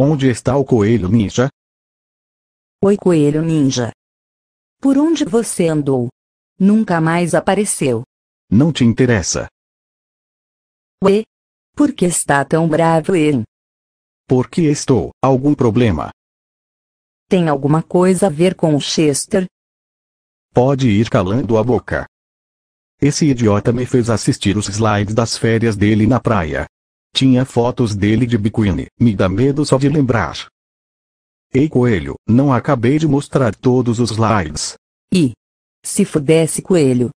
Onde está o coelho ninja? Oi coelho ninja. Por onde você andou? Nunca mais apareceu. Não te interessa. Ué? Por que está tão bravo ele? Porque estou, algum problema? Tem alguma coisa a ver com o Chester? Pode ir calando a boca. Esse idiota me fez assistir os slides das férias dele na praia. Tinha fotos dele de biquíni. Me dá medo só de lembrar. Ei coelho, não acabei de mostrar todos os slides. E se fudesse coelho.